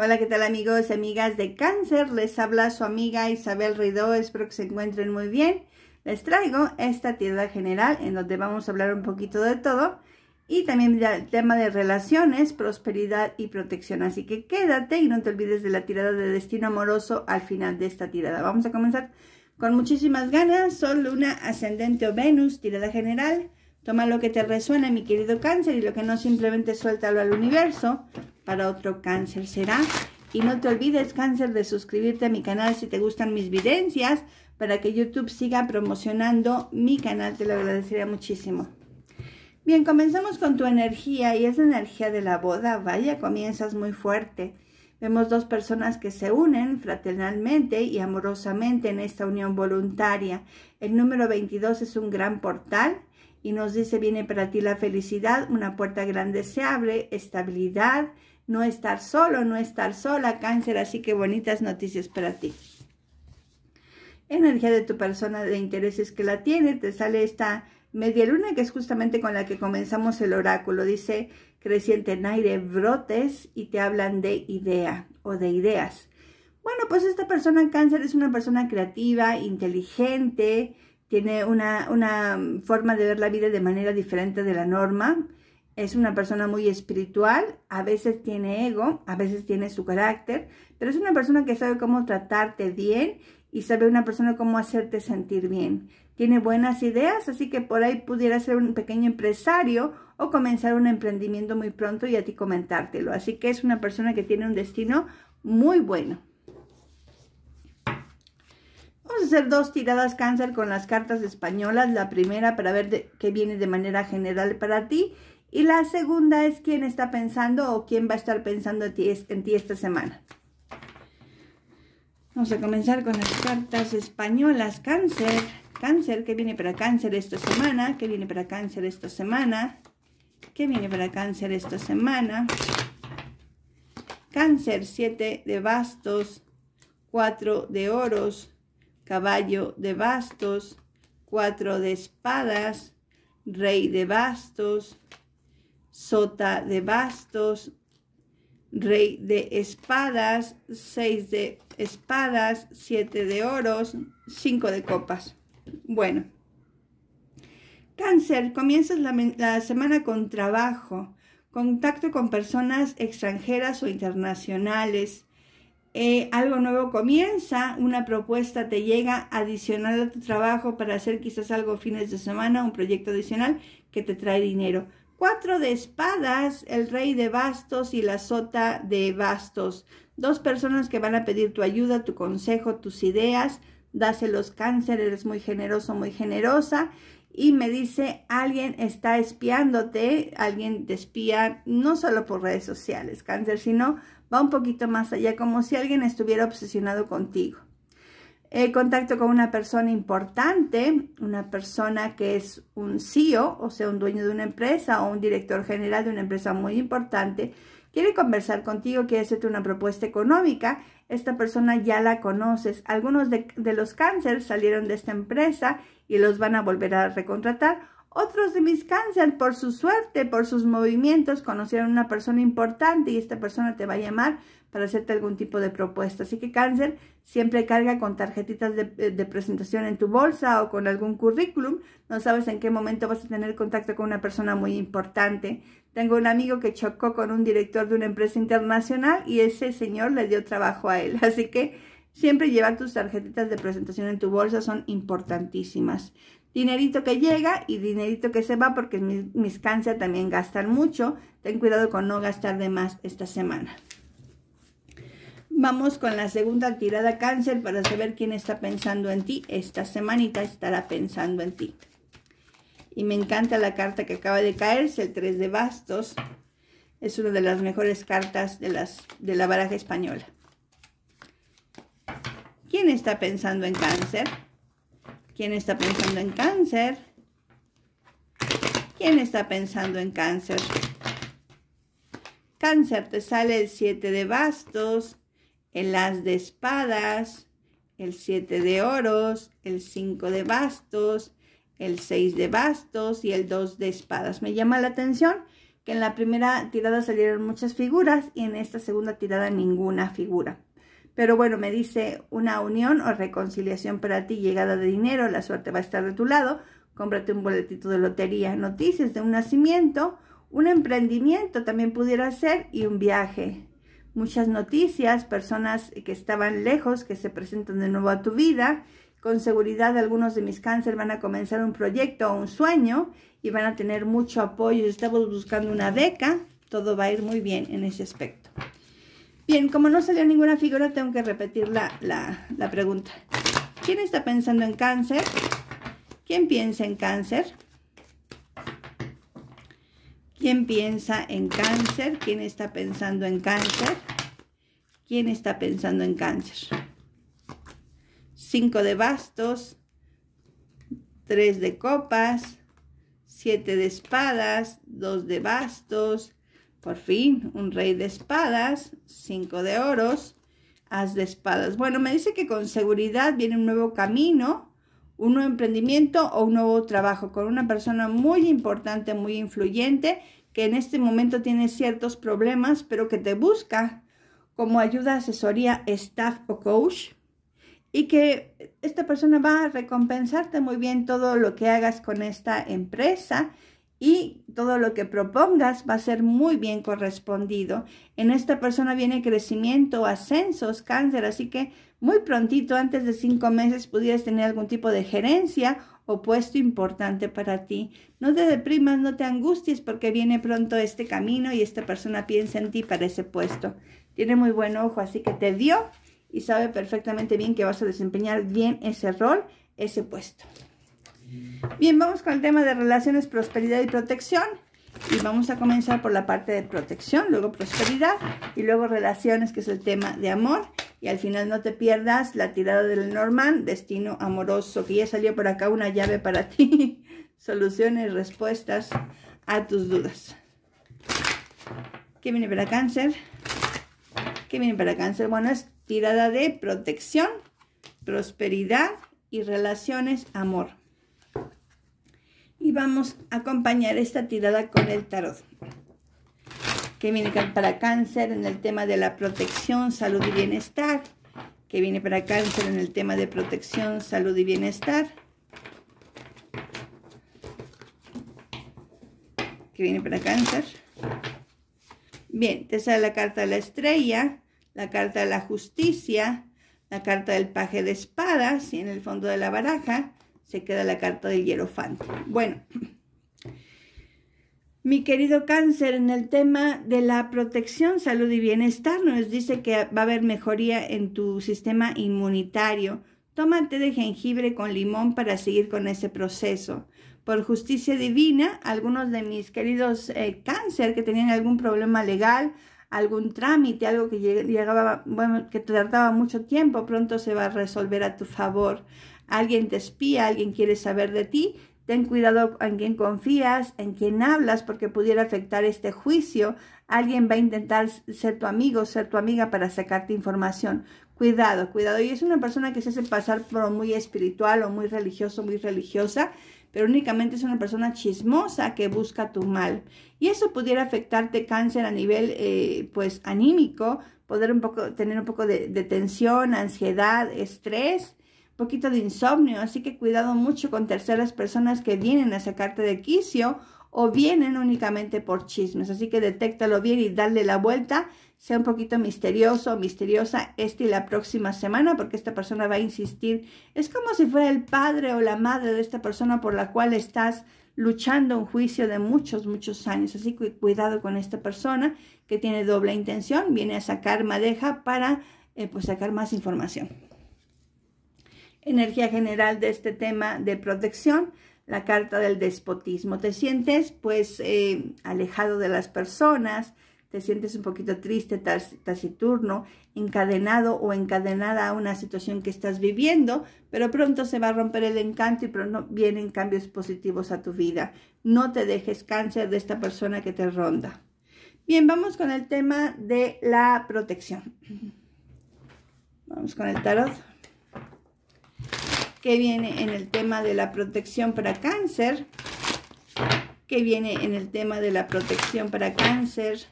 Hola, ¿qué tal amigos y amigas de cáncer? Les habla su amiga Isabel Ridó, espero que se encuentren muy bien. Les traigo esta tirada general en donde vamos a hablar un poquito de todo y también el tema de relaciones, prosperidad y protección. Así que quédate y no te olvides de la tirada de destino amoroso al final de esta tirada. Vamos a comenzar con muchísimas ganas. Sol, Luna, Ascendente o Venus, tirada general. Toma lo que te resuena, mi querido cáncer, y lo que no simplemente suéltalo al universo para otro cáncer será. Y no te olvides, cáncer, de suscribirte a mi canal si te gustan mis videncias para que YouTube siga promocionando mi canal. Te lo agradecería muchísimo. Bien, comenzamos con tu energía y es la energía de la boda. Vaya, comienzas muy fuerte. Vemos dos personas que se unen fraternalmente y amorosamente en esta unión voluntaria. El número 22 es un gran portal y nos dice, viene para ti la felicidad, una puerta grande se abre, estabilidad, no estar solo, no estar sola, cáncer, así que bonitas noticias para ti. Energía de tu persona de intereses que la tiene, te sale esta media luna que es justamente con la que comenzamos el oráculo, dice creciente en aire, brotes y te hablan de idea o de ideas. Bueno, pues esta persona cáncer es una persona creativa, inteligente, tiene una, una forma de ver la vida de manera diferente de la norma, es una persona muy espiritual, a veces tiene ego, a veces tiene su carácter, pero es una persona que sabe cómo tratarte bien y sabe una persona cómo hacerte sentir bien. Tiene buenas ideas, así que por ahí pudiera ser un pequeño empresario o comenzar un emprendimiento muy pronto y a ti comentártelo. Así que es una persona que tiene un destino muy bueno hacer dos tiradas cáncer con las cartas españolas. La primera para ver qué viene de manera general para ti. Y la segunda es quién está pensando o quién va a estar pensando en ti, en ti esta semana. Vamos a comenzar con las cartas españolas. Cáncer, cáncer, que viene para cáncer esta semana? ¿Qué viene para cáncer esta semana? ¿Qué viene para cáncer esta semana? Cáncer, 7 de bastos, 4 de oros, caballo de bastos, cuatro de espadas, rey de bastos, sota de bastos, rey de espadas, seis de espadas, siete de oros, cinco de copas. Bueno, cáncer, comienzas la, la semana con trabajo, contacto con personas extranjeras o internacionales, eh, algo nuevo comienza, una propuesta te llega adicional a tu trabajo para hacer quizás algo fines de semana, un proyecto adicional que te trae dinero. Cuatro de espadas, el rey de bastos y la sota de bastos. Dos personas que van a pedir tu ayuda, tu consejo, tus ideas. Dáselos cáncer, eres muy generoso, muy generosa. Y me dice, alguien está espiándote, alguien te espía, no solo por redes sociales, cáncer, sino va un poquito más allá, como si alguien estuviera obsesionado contigo. El eh, contacto con una persona importante, una persona que es un CEO, o sea, un dueño de una empresa o un director general de una empresa muy importante, quiere conversar contigo, quiere hacerte una propuesta económica, esta persona ya la conoces. Algunos de, de los cánceres salieron de esta empresa y los van a volver a recontratar otros de mis cáncer, por su suerte, por sus movimientos, conocieron una persona importante y esta persona te va a llamar para hacerte algún tipo de propuesta. Así que cáncer, siempre carga con tarjetitas de, eh, de, presentación en tu bolsa o con algún currículum. No sabes en qué momento vas a tener contacto con una persona muy importante. Tengo un amigo que chocó con un director de una empresa internacional y ese señor le dio trabajo a él. Así que siempre llevar tus tarjetitas de presentación en tu bolsa son importantísimas. Dinerito que llega y dinerito que se va porque mis, cáncer también gastan mucho. Ten cuidado con no gastar de más esta semana. Vamos con la segunda tirada cáncer para saber quién está pensando en ti. Esta semanita estará pensando en ti. Y me encanta la carta que acaba de caerse, el 3 de bastos. Es una de las mejores cartas de, las, de la baraja española. ¿Quién está pensando en cáncer? ¿Quién está pensando en cáncer? ¿Quién está pensando en cáncer? Cáncer te sale el 7 de bastos, el as de espadas, el 7 de oros, el 5 de bastos, el 6 de bastos y el 2 de espadas. Me llama la atención que en la primera tirada salieron muchas figuras y en esta segunda tirada ninguna figura. Pero bueno, me dice una unión o reconciliación para ti, llegada de dinero, la suerte va a estar de tu lado, cómprate un boletito de lotería, noticias de un nacimiento, un emprendimiento también pudiera ser y un viaje. Muchas noticias, personas que estaban lejos, que se presentan de nuevo a tu vida. Con seguridad algunos de mis cánceres van a comenzar un proyecto o un sueño y van a tener mucho apoyo. Estamos buscando una beca, todo va a ir muy bien en ese aspecto. Bien, como no salió ninguna figura, tengo que repetir la, pregunta. ¿Quién está pensando en cáncer? ¿Quién piensa en cáncer? ¿Quién piensa en cáncer? ¿Quién está pensando en cáncer? ¿Quién está pensando en cáncer? Cinco de bastos, Tres de copas, Siete de espadas, Dos de bastos, por fin, un rey de espadas, cinco de oros, as de espadas. Bueno, me dice que con seguridad viene un nuevo camino, un nuevo emprendimiento o un nuevo trabajo con una persona muy importante, muy influyente, que en este momento tiene ciertos problemas, pero que te busca como ayuda, asesoría, staff o coach. Y que esta persona va a recompensarte muy bien todo lo que hagas con esta empresa y todo lo que propongas va a ser muy bien correspondido. En esta persona viene crecimiento, ascensos, cáncer, así que muy prontito, antes de cinco meses, pudieras tener algún tipo de gerencia o puesto importante para ti. No te deprimas, no te angusties porque viene pronto este camino y esta persona piensa en ti para ese puesto. Tiene muy buen ojo, así que te dio y sabe perfectamente bien que vas a desempeñar bien ese rol, ese puesto. Bien, vamos con el tema de relaciones, prosperidad y protección. Y vamos a comenzar por la parte de protección, luego prosperidad y luego relaciones, que es el tema de amor. Y al final no te pierdas la tirada del Norman, destino amoroso, que ya salió por acá una llave para ti. Soluciones, respuestas a tus dudas. ¿Qué viene para cáncer? ¿Qué viene para cáncer? Bueno, es tirada de protección, prosperidad y relaciones, amor. Y vamos a acompañar esta tirada con el tarot. Que viene para cáncer en el tema de la protección, salud y bienestar. Que viene para cáncer en el tema de protección, salud y bienestar. Que viene para cáncer. Bien, te sale la carta de la estrella, la carta de la justicia, la carta del paje de espadas y en el fondo de la baraja se queda la carta del hierofante. Bueno, mi querido cáncer, en el tema de la protección, salud y bienestar, nos dice que va a haber mejoría en tu sistema inmunitario. Tómate de jengibre con limón para seguir con ese proceso. Por justicia divina, algunos de mis queridos eh, cáncer que tenían algún problema legal, algún trámite, algo que llegaba, bueno, que tardaba mucho tiempo, pronto se va a resolver a tu favor alguien te espía, alguien quiere saber de ti, ten cuidado en quién confías, en quién hablas, porque pudiera afectar este juicio. Alguien va a intentar ser tu amigo, ser tu amiga para sacarte información. Cuidado, cuidado. Y es una persona que se hace pasar por muy espiritual o muy religioso, muy religiosa, pero únicamente es una persona chismosa que busca tu mal. Y eso pudiera afectarte cáncer a nivel, eh, pues, anímico, poder un poco, tener un poco de, de tensión, ansiedad, estrés, poquito de insomnio, así que cuidado mucho con terceras personas que vienen a sacarte de quicio o vienen únicamente por chismes. Así que detéctalo bien y dale la vuelta. Sea un poquito misterioso o misteriosa esta y la próxima semana porque esta persona va a insistir. Es como si fuera el padre o la madre de esta persona por la cual estás luchando un juicio de muchos, muchos años. Así que cuidado con esta persona que tiene doble intención. Viene a sacar madeja para eh, pues sacar más información energía general de este tema de protección, la carta del despotismo. Te sientes pues eh, alejado de las personas, te sientes un poquito triste, taciturno, encadenado o encadenada a una situación que estás viviendo, pero pronto se va a romper el encanto y pronto vienen cambios positivos a tu vida. No te dejes cáncer de esta persona que te ronda. Bien, vamos con el tema de la protección. Vamos con el tarot que viene en el tema de la protección para cáncer, que viene en el tema de la protección para cáncer,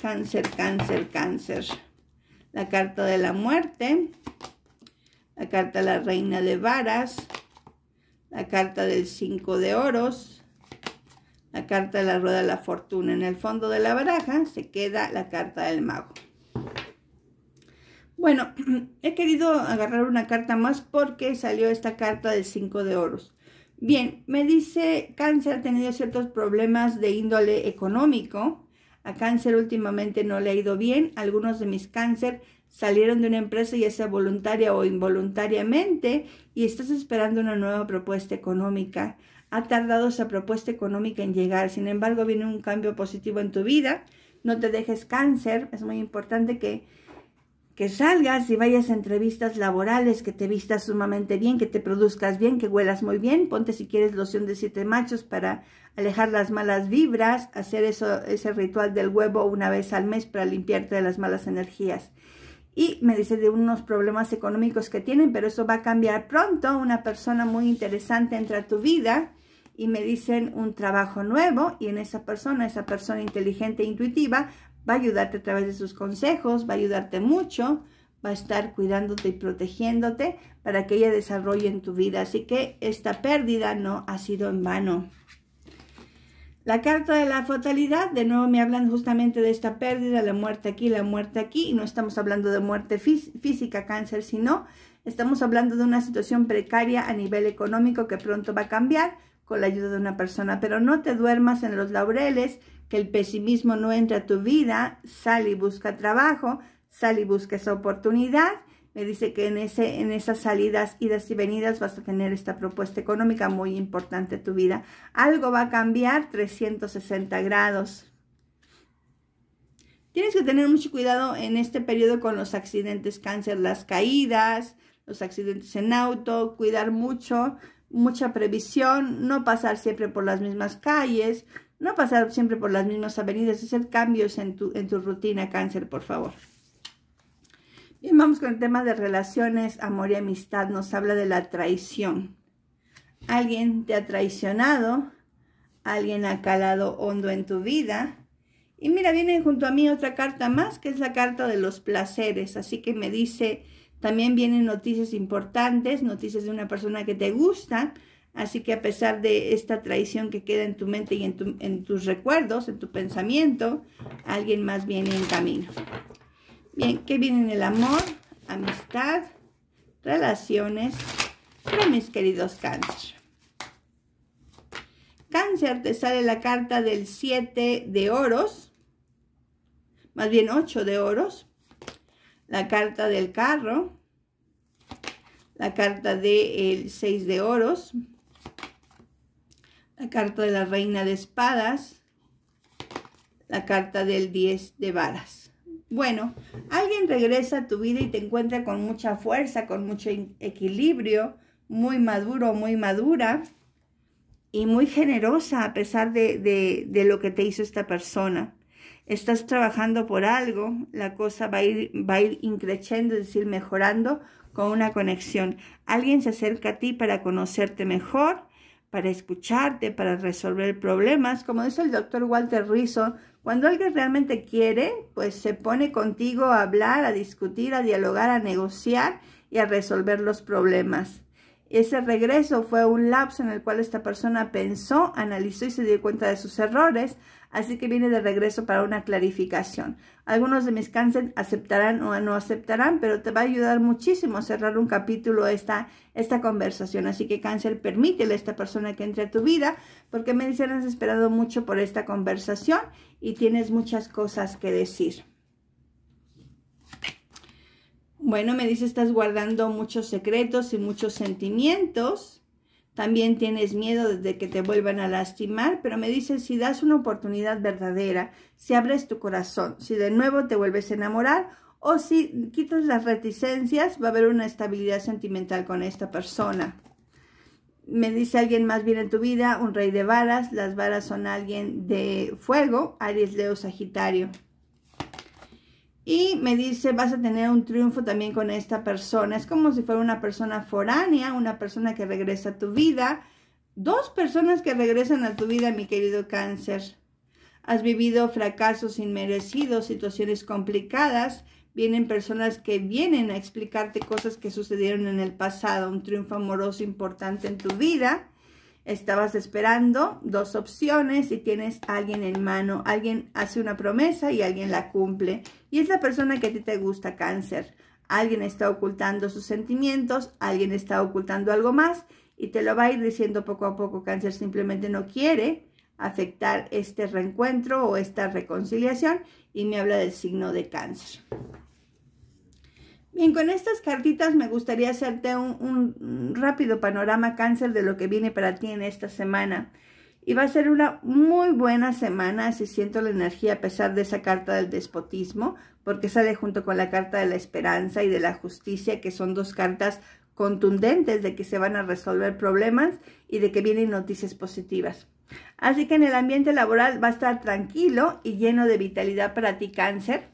cáncer, cáncer, cáncer. La carta de la muerte, la carta de la reina de varas, la carta del cinco de oros, la carta de la rueda de la fortuna. En el fondo de la baraja se queda la carta del mago. Bueno, he querido agarrar una carta más porque salió esta carta del 5 de oros. Bien, me dice cáncer ha tenido ciertos problemas de índole económico. A cáncer últimamente no le ha ido bien. Algunos de mis cáncer salieron de una empresa ya sea voluntaria o involuntariamente y estás esperando una nueva propuesta económica. Ha tardado esa propuesta económica en llegar, sin embargo viene un cambio positivo en tu vida. No te dejes cáncer, es muy importante que que salgas y vayas a entrevistas laborales, que te vistas sumamente bien, que te produzcas bien, que huelas muy bien, ponte si quieres loción de siete machos para alejar las malas vibras, hacer eso, ese ritual del huevo una vez al mes para limpiarte de las malas energías. Y me dice de unos problemas económicos que tienen, pero eso va a cambiar pronto. Una persona muy interesante entra a tu vida y me dicen un trabajo nuevo y en esa persona, esa persona inteligente e intuitiva, va a ayudarte a través de sus consejos, va a ayudarte mucho, va a estar cuidándote y protegiéndote para que ella desarrolle en tu vida. Así que esta pérdida no ha sido en vano. La carta de la fatalidad, de nuevo me hablan justamente de esta pérdida, la muerte aquí, la muerte aquí, y no estamos hablando de muerte física, cáncer, sino estamos hablando de una situación precaria a nivel económico que pronto va a cambiar con la ayuda de una persona, pero no te duermas en los laureles, que el pesimismo no entre a tu vida, sale y busca trabajo, sale y busca esa oportunidad. Me dice que en, ese, en esas salidas, idas y venidas vas a tener esta propuesta económica muy importante en tu vida. Algo va a cambiar 360 grados. Tienes que tener mucho cuidado en este periodo con los accidentes cáncer, las caídas, los accidentes en auto, cuidar mucho, mucha previsión, no pasar siempre por las mismas calles, no pasar siempre por las mismas avenidas, hacer cambios en tu, en tu rutina, cáncer, por favor. Bien, vamos con el tema de relaciones, amor y amistad. Nos habla de la traición. Alguien te ha traicionado, alguien ha calado hondo en tu vida. Y mira, viene junto a mí otra carta más, que es la carta de los placeres. Así que me dice también vienen noticias importantes, noticias de una persona que te gusta. Así que a pesar de esta traición que queda en tu mente y en, tus recuerdos, en tu pensamiento, alguien más viene en camino. Bien, ¿qué viene en el amor? Amistad, relaciones para mis queridos cáncer. Cáncer te sale la carta del 7 de oros, más bien 8 de oros, la carta del carro, la carta del 6 seis de oros, la carta de la reina de espadas, la carta del 10 de varas. Bueno, alguien regresa a tu vida y te encuentra con mucha fuerza, con mucho equilibrio, muy maduro, muy madura y muy generosa a pesar de, de lo que te hizo esta persona estás trabajando por algo, la cosa va a ir, va a ir increciendo, es decir, mejorando con una conexión. Alguien se acerca a ti para conocerte mejor, para escucharte, para resolver problemas. Como dice el doctor Walter Rizzo, cuando alguien realmente quiere, pues se pone contigo a hablar, a discutir, a dialogar, a negociar y a resolver los problemas. Ese regreso fue un lapso en el cual esta persona pensó, analizó y se dio cuenta de sus errores, así que viene de regreso para una clarificación. Algunos de mis cáncer aceptarán o no aceptarán, pero te va a ayudar muchísimo a cerrar un capítulo esta, esta conversación. Así que cáncer, permítele a esta persona que entre a tu vida, porque me dicen has esperado mucho por esta conversación y tienes muchas cosas que decir. Bueno, me dice, estás guardando muchos secretos y muchos sentimientos. También tienes miedo de que te vuelvan a lastimar, pero me dice, si das una oportunidad verdadera, si abres tu corazón, si de nuevo te vuelves a enamorar o si quitas las reticencias, va a haber una estabilidad sentimental con esta persona. Me dice alguien más bien en tu vida, un rey de varas, las varas son alguien de fuego, Aries, Leo, Sagitario. Y me dice, vas a tener un triunfo también con esta persona. Es como si fuera una persona foránea, una persona que regresa a tu vida. Dos personas que regresan a tu vida, mi querido cáncer. Has vivido fracasos inmerecidos, situaciones complicadas. Vienen personas que vienen a explicarte cosas que sucedieron en el pasado. Un triunfo amoroso importante en tu vida estabas esperando dos opciones y tienes a alguien en mano. Alguien hace una promesa y alguien la cumple. Y es la persona que a ti te gusta, cáncer. Alguien está ocultando sus sentimientos, alguien está ocultando algo más y te lo va a ir diciendo poco a poco. Cáncer simplemente no quiere afectar este reencuentro o esta reconciliación y me habla del signo de cáncer. Bien, con estas cartitas me gustaría hacerte un, rápido panorama cáncer de lo que viene para ti en esta semana. Y va a ser una muy buena semana si siento la energía a pesar de esa carta del despotismo, porque sale junto con la carta de la esperanza y de la justicia, que son dos cartas contundentes de que se van a resolver problemas y de que vienen noticias positivas. Así que en el ambiente laboral va a estar tranquilo y lleno de vitalidad para ti cáncer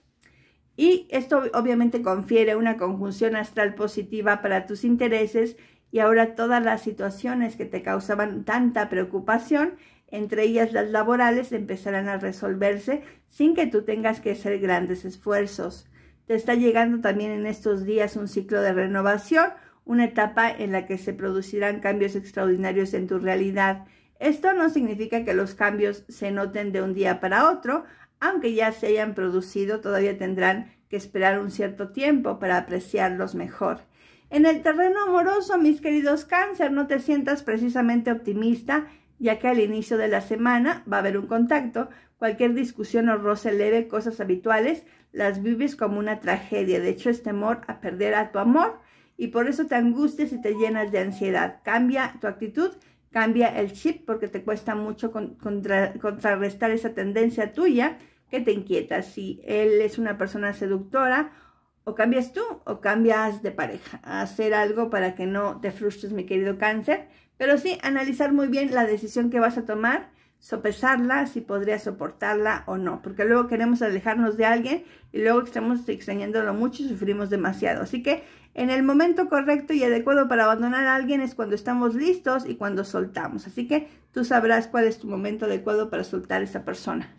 y esto obviamente confiere una conjunción astral positiva para tus intereses y ahora todas las situaciones que te causaban tanta preocupación, entre ellas las laborales, empezarán a resolverse sin que tú tengas que hacer grandes esfuerzos. Te está llegando también en estos días un ciclo de renovación, una etapa en la que se producirán cambios extraordinarios en tu realidad. Esto no significa que los cambios se noten de un día para otro, aunque ya se hayan producido, todavía tendrán que esperar un cierto tiempo para apreciarlos mejor. En el terreno amoroso, mis queridos cáncer, no te sientas precisamente optimista, ya que al inicio de la semana va a haber un contacto, cualquier discusión o roce leve, cosas habituales, las vives como una tragedia, de hecho es temor a perder a tu amor y por eso te angustias y te llenas de ansiedad. Cambia tu actitud Cambia el chip porque te cuesta mucho contrarrestar esa tendencia tuya que te inquieta. Si él es una persona seductora, o cambias tú o cambias de pareja. Hacer algo para que no te frustres, mi querido cáncer. Pero sí, analizar muy bien la decisión que vas a tomar sopesarla, si podría soportarla o no, porque luego queremos alejarnos de alguien y luego estamos extrañándolo mucho y sufrimos demasiado. Así que en el momento correcto y adecuado para abandonar a alguien es cuando estamos listos y cuando soltamos. Así que tú sabrás cuál es tu momento adecuado para soltar a esa persona.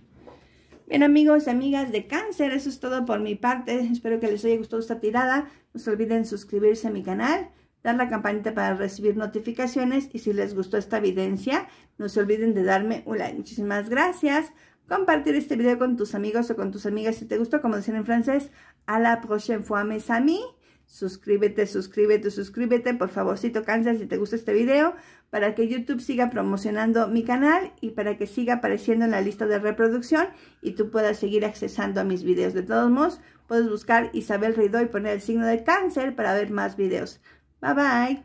Bien amigos y amigas de cáncer, eso es todo por mi parte. Espero que les haya gustado esta tirada. No se olviden suscribirse a mi canal dar la campanita para recibir notificaciones y si les gustó esta evidencia, no se olviden de darme un like. Muchísimas gracias. Compartir este video con tus amigos o con tus amigas si te gustó, como dicen en francés. A la prochaine fois, mes amis. Suscríbete, suscríbete, suscríbete. Por favorcito, cáncer si te gusta este video para que YouTube siga promocionando mi canal y para que siga apareciendo en la lista de reproducción y tú puedas seguir accesando a mis videos. De todos modos, puedes buscar Isabel reidó y poner el signo de cáncer para ver más videos. 拜拜。